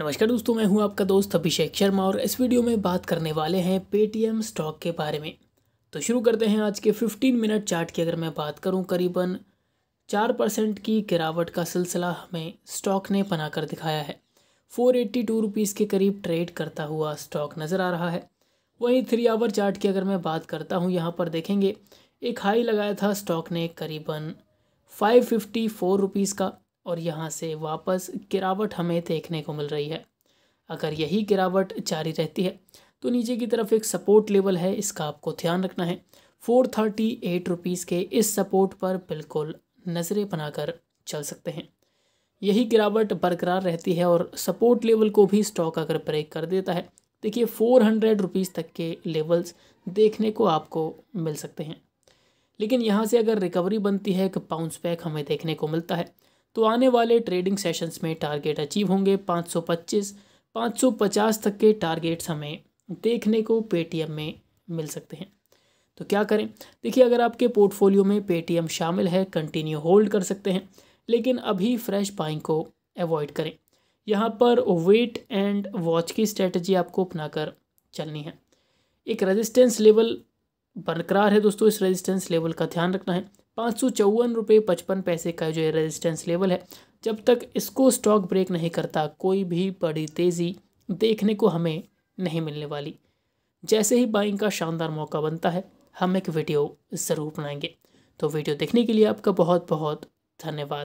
नमस्कार दोस्तों मैं हूं आपका दोस्त अभिषेक शर्मा और इस वीडियो में बात करने वाले हैं पेटीएम स्टॉक के बारे में तो शुरू करते हैं आज के 15 मिनट चार्ट की अगर मैं बात करूं करीबन चार परसेंट की गिरावट का सिलसिला हमें स्टॉक ने बना कर दिखाया है फोर एट्टी टू रुपीज़ के करीब ट्रेड करता हुआ स्टॉक नज़र आ रहा है वहीं थ्री आवर चार्ट की अगर मैं बात करता हूँ यहाँ पर देखेंगे एक हाई लगाया था स्टॉक ने करीबन फाइव फिफ्टी फोर रुपीज़ का और यहाँ से वापस गिरावट हमें देखने को मिल रही है अगर यही गिरावट जारी रहती है तो नीचे की तरफ एक सपोर्ट लेवल है इसका आपको ध्यान रखना है फोर थर्टी एट रुपीज़ के इस सपोर्ट पर बिल्कुल नज़रें बनाकर चल सकते हैं यही गिरावट बरकरार रहती है और सपोर्ट लेवल को भी स्टॉक अगर ब्रेक कर देता है देखिए फोर हंड्रेड रुपीज़ तक के लेवल्स देखने को आपको मिल सकते हैं लेकिन यहाँ से अगर रिकवरी बनती है एक बाउंस बैक हमें देखने को मिलता है तो आने वाले ट्रेडिंग सेशंस में टारगेट अचीव होंगे 525 550 तक के टारगेट्स हमें देखने को पेटीएम में मिल सकते हैं तो क्या करें देखिए अगर आपके पोर्टफोलियो में पेटीएम शामिल है कंटिन्यू होल्ड कर सकते हैं लेकिन अभी फ्रेश बाइंग को अवॉइड करें यहाँ पर वेट एंड वॉच की स्ट्रेटजी आपको अपना कर चलनी है एक रेजिस्टेंस लेवल बरकरार है दोस्तों इस रेजिस्टेंस लेवल का ध्यान रखना है पाँच सौ चौवन रुपये पचपन पैसे का जो है रेजिस्टेंस लेवल है जब तक इसको स्टॉक ब्रेक नहीं करता कोई भी बड़ी तेज़ी देखने को हमें नहीं मिलने वाली जैसे ही बाइंग का शानदार मौका बनता है हम एक वीडियो ज़रूर बनाएंगे तो वीडियो देखने के लिए आपका बहुत बहुत धन्यवाद